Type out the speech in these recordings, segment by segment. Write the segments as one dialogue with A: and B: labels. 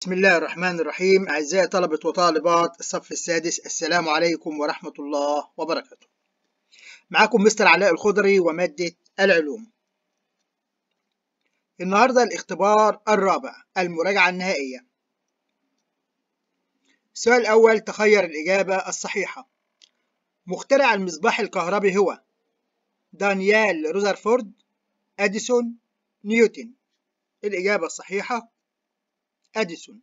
A: بسم الله الرحمن الرحيم أعزائي طلبة وطالبات الصف السادس السلام عليكم ورحمة الله وبركاته معكم مستر علاء الخضري ومادة العلوم النهاردة الاختبار الرابع المراجعة النهائية السؤال الأول تخير الإجابة الصحيحة مخترع المصباح الكهربي هو دانيال روزرفورد أديسون نيوتن الإجابة الصحيحة أديسون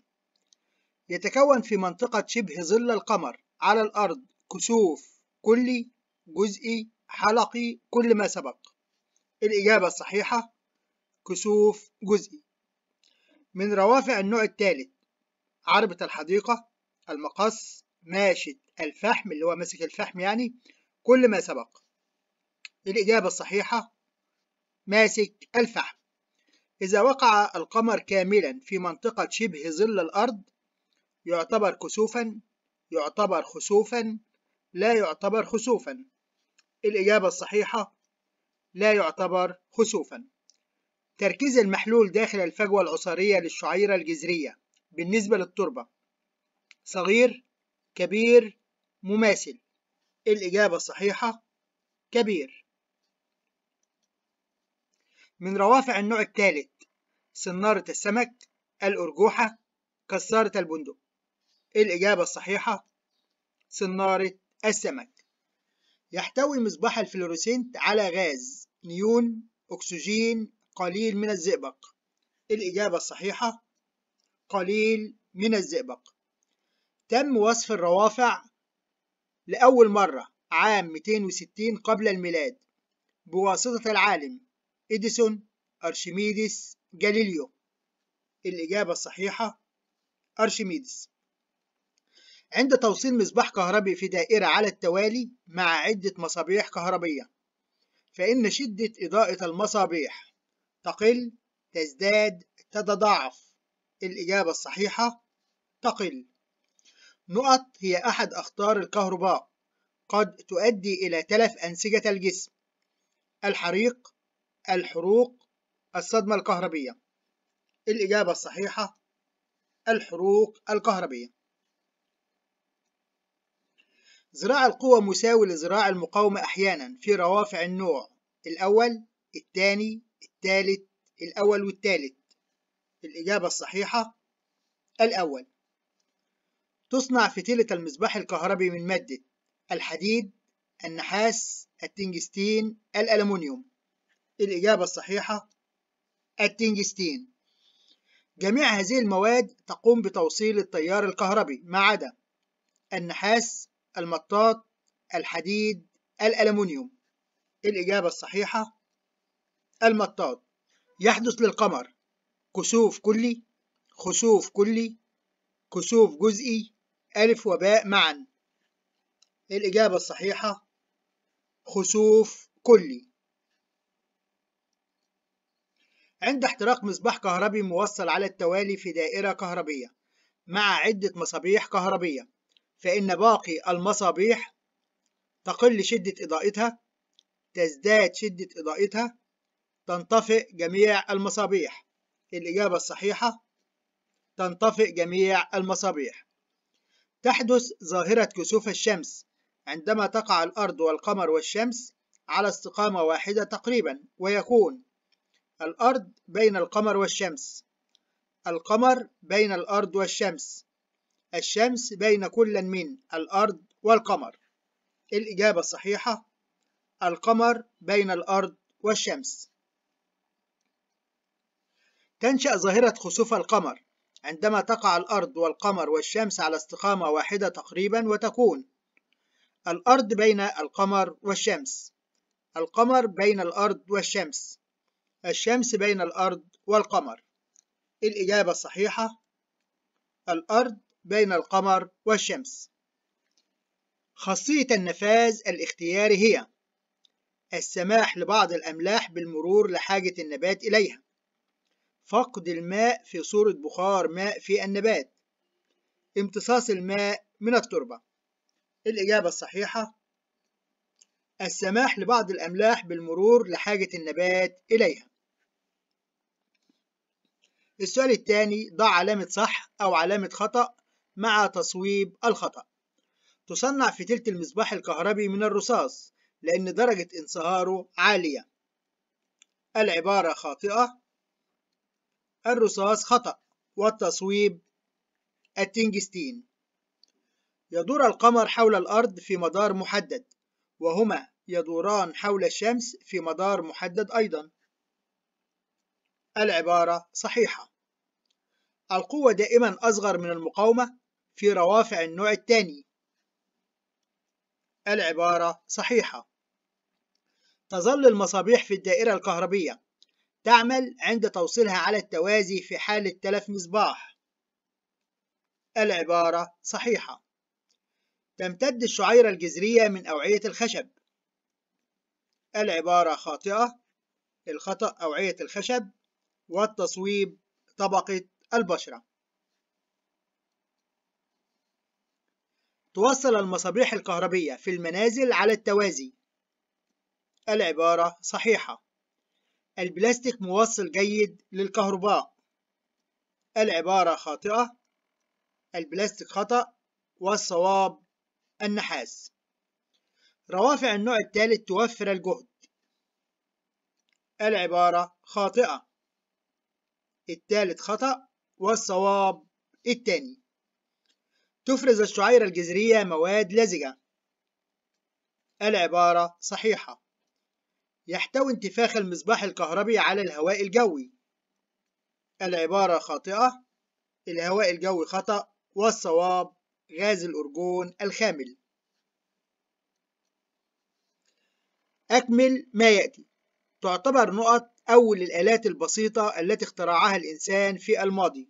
A: يتكون في منطقة شبه ظل القمر على الأرض كسوف كلي جزئي حلقي كل ما سبق الإجابة الصحيحة كسوف جزئي من روافع النوع الثالث عربة الحديقة المقص ماشد الفحم اللي هو ماسك الفحم يعني كل ما سبق الإجابة الصحيحة ماسك الفحم إذا وقع القمر كاملا في منطقة شبه ظل الأرض يعتبر كسوفا يعتبر خسوفا لا يعتبر خسوفا الإجابة الصحيحة لا يعتبر خسوفا تركيز المحلول داخل الفجوة العصارية للشعيرة الجذرية بالنسبة للتربة صغير كبير مماثل الإجابة الصحيحة كبير من روافع النوع الثالث صنارة السمك الأرجوحة كسارة البندق إيه الإجابة الصحيحة صنارة السمك يحتوي مصباح الفلوروسنت على غاز نيون أكسجين قليل من الزئبق إيه الإجابة الصحيحة قليل من الزئبق تم وصف الروافع لأول مرة عام 260 قبل الميلاد بواسطة العالم إديسون أرشميدس جاليليو الإجابة الصحيحة أرشميدس عند توصيل مصباح كهربي في دائرة على التوالي مع عدة مصابيح كهربية فإن شدة إضاءة المصابيح تقل تزداد تتضاعف الإجابة الصحيحة تقل نقط هي أحد أخطار الكهرباء قد تؤدي إلى تلف أنسجة الجسم الحريق الحروق الصدمة الكهربية الإجابة الصحيحة الحروق الكهربية زراع القوة مساوي لزراع المقاومة أحيانا في روافع النوع الأول الثاني الثالث الأول والثالث الإجابة الصحيحة الأول تصنع فتيلة المصباح الكهربي من مادة الحديد النحاس التنجستين الألمنيوم الإجابة الصحيحة التنجستين جميع هذه المواد تقوم بتوصيل التيار الكهربي ما عدا النحاس المطاط الحديد الألمونيوم الإجابة الصحيحة المطاط يحدث للقمر كسوف كلي خسوف كلي كسوف جزئي ألف وباء معا الإجابة الصحيحة خسوف كلي عند احتراق مصباح كهربي موصل على التوالي في دائرة كهربية مع عدة مصابيح كهربية فإن باقي المصابيح تقل شدة إضاءتها تزداد شدة إضاءتها تنطفئ جميع المصابيح الإجابة الصحيحة تنطفئ جميع المصابيح تحدث ظاهرة كسوف الشمس عندما تقع الأرض والقمر والشمس على استقامة واحدة تقريبا ويكون الأرض بين القمر والشمس القمر بين الأرض والشمس الشمس بين كل من الأرض والقمر الإجابة الصحيحة القمر بين الأرض والشمس تنشأ ظاهرة خسوف القمر عندما تقع الأرض والقمر والشمس على استقامة واحدة تقريبا وتكون الأرض بين القمر والشمس القمر بين الأرض والشمس الشمس بين الأرض والقمر الإجابة الصحيحة الأرض بين القمر والشمس خاصية النفاذ الاختياري هي السماح لبعض الأملاح بالمرور لحاجة النبات إليها فقد الماء في صورة بخار ماء في النبات امتصاص الماء من التربة الإجابة الصحيحة السماح لبعض الأملاح بالمرور لحاجة النبات إليها السؤال الثاني ضع علامة صح أو علامة خطأ مع تصويب الخطأ تصنع فتيلة المصباح الكهربي من الرصاص لأن درجة انصهاره عالية العبارة خاطئة الرصاص خطأ والتصويب التنجستين يدور القمر حول الأرض في مدار محدد وهما يدوران حول الشمس في مدار محدد أيضا العبارة صحيحة القوة دائما أصغر من المقاومة في روافع النوع الثاني العبارة صحيحة تظل المصابيح في الدائرة الكهربية تعمل عند توصيلها على التوازي في حالة تلف مصباح العبارة صحيحة تمتد الشعيرة الجذرية من أوعية الخشب العبارة خاطئة الخطأ أوعية الخشب والتصويب طبقة البشرة توصل المصابيح الكهربية في المنازل على التوازي العبارة صحيحة البلاستيك موصل جيد للكهرباء العبارة خاطئة البلاستيك خطأ والصواب النحاس روافع النوع الثالث توفر الجهد العبارة خاطئة التالت خطأ والصواب التاني تفرز الشعيرة الجذرية مواد لزجة العبارة صحيحة يحتوي انتفاخ المصباح الكهربي على الهواء الجوي العبارة خاطئة الهواء الجوي خطأ والصواب غاز الأرجون الخامل أكمل ما يأتي تعتبر نقط أو للآلات البسيطة التي اخترعها الإنسان في الماضي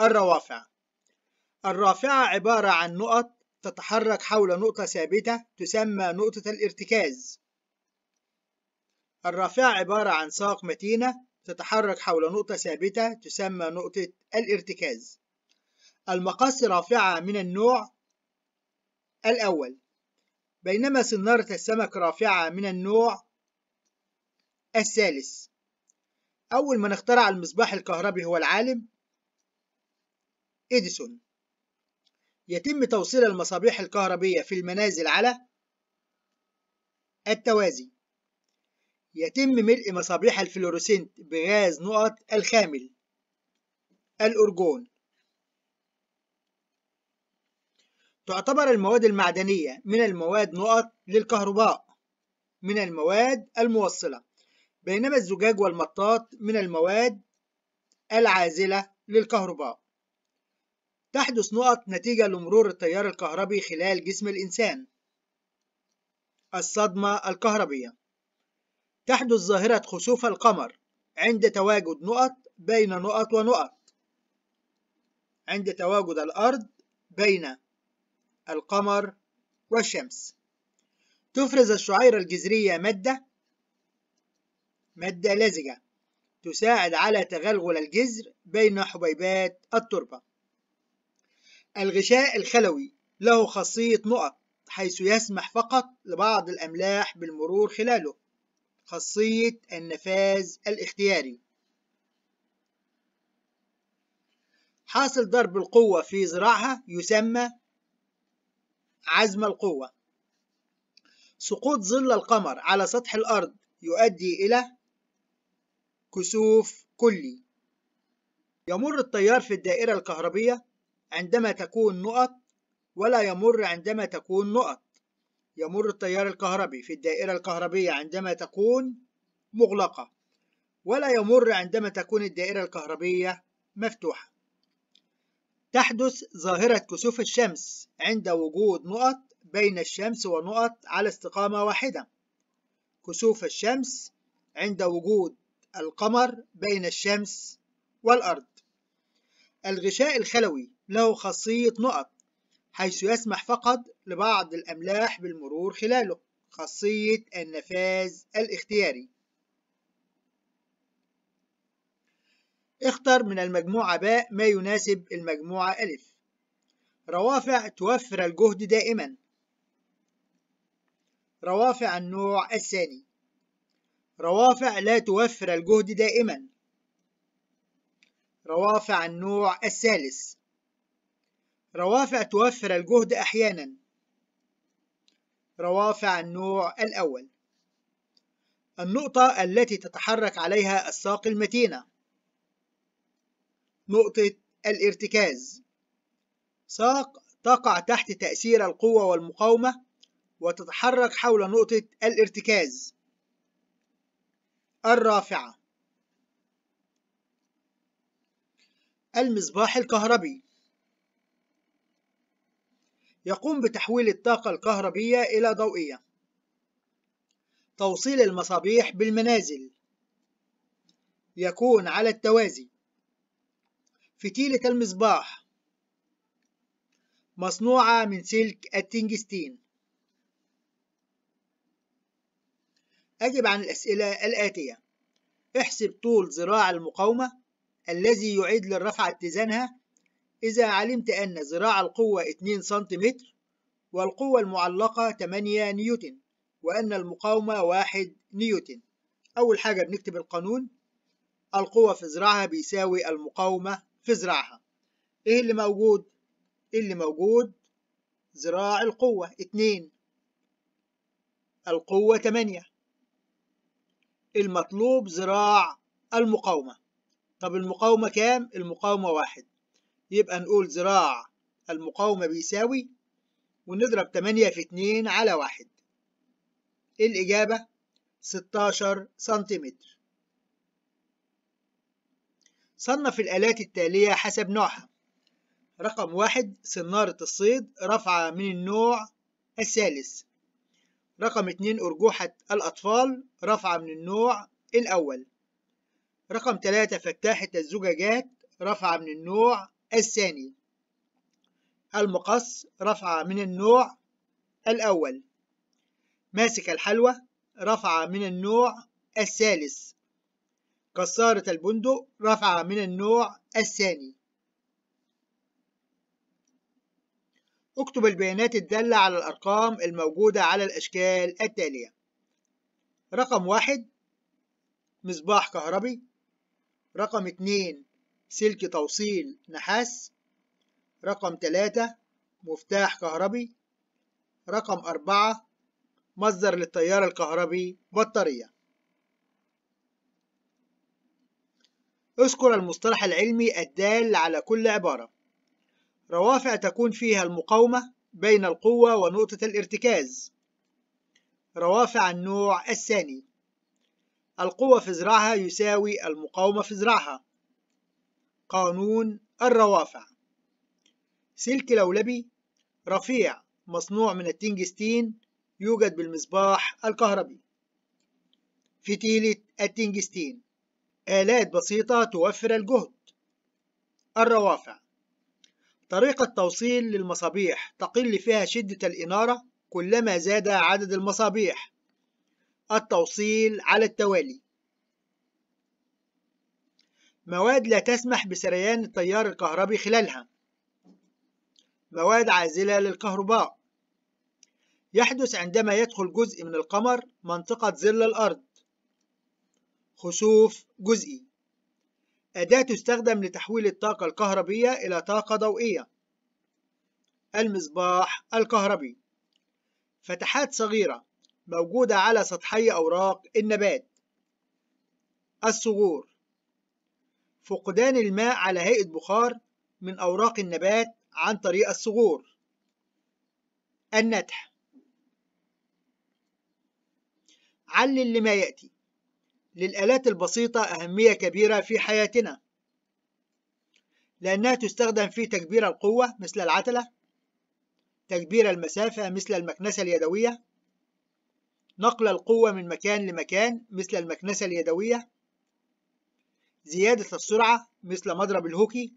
A: الروافع الرافعة عبارة عن نقط تتحرك حول نقطة ثابتة تسمى نقطة الارتكاز الرافعة عبارة عن ساق متينة تتحرك حول نقطة ثابتة تسمى نقطة الارتكاز المقص رافعة من النوع الأول بينما صنارة السمك رافعة من النوع الثالث أول من اخترع المصباح الكهربي هو العالم إديسون يتم توصيل المصابيح الكهربية في المنازل على التوازي يتم ملء مصابيح الفلوروسنت بغاز نقط الخامل الأرجون تعتبر المواد المعدنية من المواد نقط للكهرباء من المواد الموصلة بينما الزجاج والمطاط من المواد العازلة للكهرباء تحدث نقط نتيجة لمرور التيار الكهربي خلال جسم الإنسان الصدمة الكهربية تحدث ظاهرة خسوف القمر عند تواجد نقط بين نقط ونقط عند تواجد الأرض بين القمر والشمس تفرز الشعيرة الجذرية مادة مادة لزجة تساعد على تغلغل الجذر بين حبيبات التربة الغشاء الخلوي له خاصية نقط حيث يسمح فقط لبعض الأملاح بالمرور خلاله خاصية النفاذ الاختياري حاصل ضرب القوة في زراعها يسمى عزم القوة سقوط ظل القمر على سطح الأرض يؤدي إلى كسوف كلي يمر التيار في الدائرة الكهربية عندما تكون نقط ولا يمر عندما تكون نقط يمر التيار الكهربي في الدائرة الكهربية عندما تكون مغلقة ولا يمر عندما تكون الدائرة الكهربية مفتوحة تحدث ظاهرة كسوف الشمس عند وجود نقط بين الشمس ونقط على استقامة واحدة كسوف الشمس عند وجود القمر بين الشمس والأرض الغشاء الخلوي له خاصية نقط حيث يسمح فقط لبعض الأملاح بالمرور خلاله خاصية النفاذ الاختياري اختر من المجموعة باء ما يناسب المجموعة ألف روافع توفر الجهد دائما روافع النوع الثاني روافع لا توفر الجهد دائما روافع النوع الثالث روافع توفر الجهد أحيانا روافع النوع الأول النقطة التي تتحرك عليها الساق المتينة نقطة الارتكاز ساق تقع تحت تأثير القوة والمقاومة وتتحرك حول نقطة الارتكاز الرافعة المصباح الكهربي يقوم بتحويل الطاقة الكهربية إلى ضوئية توصيل المصابيح بالمنازل يكون على التوازي فتيلة المصباح مصنوعة من سلك التنجستين أجب عن الأسئلة الآتية احسب طول ذراع المقاومة الذي يعيد للرفعة اتزانها إذا علمت أن ذراع القوة 2 سنتيمتر والقوة المعلقة 8 نيوتن وأن المقاومة 1 نيوتن أول حاجة بنكتب القانون القوة في ذراعها بيساوي المقاومة في ذراعها إيه اللي موجود؟ إيه اللي موجود ذراع القوة 2 القوة 8 المطلوب ذراع المقاومة طب المقاومة كام؟ المقاومة واحد يبقى نقول ذراع المقاومة بيساوي ونضرب 8 في 2 على واحد إيه الإجابة 16 سنتيمتر صنف الآلات التالية حسب نوعها رقم واحد صنارة الصيد رفعة من النوع الثالث رقم اتنين أرجوحة الأطفال رفعة من النوع الأول رقم تلاتة فتاحة الزجاجات رفعة من النوع الثاني المقص رفعة من النوع الأول ماسك الحلوى رفعة من النوع الثالث كسارة البندق رفعة من النوع الثاني اكتب البيانات الدالة على الأرقام الموجودة على الأشكال التالية رقم واحد مصباح كهربي رقم اتنين سلك توصيل نحاس رقم تلاتة مفتاح كهربي رقم أربعة مصدر للتيار الكهربي بطارية اذكر المصطلح العلمي الدال على كل عبارة روافع تكون فيها المقاومة بين القوة ونقطة الارتكاز روافع النوع الثاني القوة في زراعها يساوي المقاومة في زراعها قانون الروافع سلك لولبي رفيع مصنوع من التنجستين يوجد بالمصباح الكهربي فتيلة التنجستين آلات بسيطة توفر الجهد الروافع طريقة توصيل للمصابيح تقل فيها شدة الإنارة كلما زاد عدد المصابيح التوصيل على التوالي مواد لا تسمح بسريان التيار الكهربي خلالها مواد عازلة للكهرباء يحدث عندما يدخل جزء من القمر منطقة ظل الأرض خسوف جزئي أداة تستخدم لتحويل الطاقة الكهربية إلى طاقة ضوئية المصباح الكهربي فتحات صغيرة موجودة على سطحي أوراق النبات الصغور فقدان الماء على هيئة بخار من أوراق النبات عن طريق الصغور النتح علل لما يأتي للآلات البسيطة أهمية كبيرة في حياتنا لأنها تستخدم في تكبير القوة مثل العتلة تكبير المسافة مثل المكنسة اليدوية نقل القوة من مكان لمكان مثل المكنسة اليدوية زيادة السرعة مثل مضرب الهوكي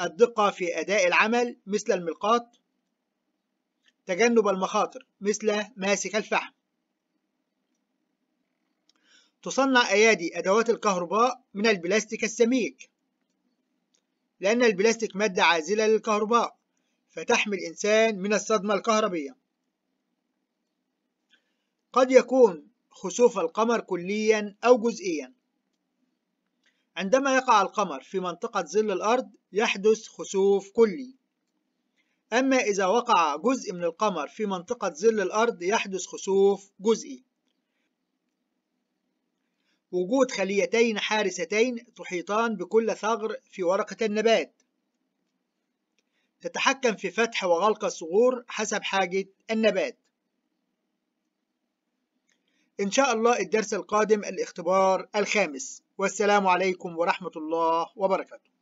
A: الدقة في أداء العمل مثل الملقاط تجنب المخاطر مثل ماسك الفحم تصنع أيادي أدوات الكهرباء من البلاستيك السميك لأن البلاستيك مادة عازلة للكهرباء فتحمي الإنسان من الصدمة الكهربية قد يكون خسوف القمر كليا أو جزئيا عندما يقع القمر في منطقة ظل الأرض يحدث خسوف كلي أما إذا وقع جزء من القمر في منطقة ظل الأرض يحدث خسوف جزئي وجود خليتين حارستين تحيطان بكل ثغر في ورقة النبات تتحكم في فتح وغلق الثغور حسب حاجة النبات إن شاء الله الدرس القادم الاختبار الخامس والسلام عليكم ورحمة الله وبركاته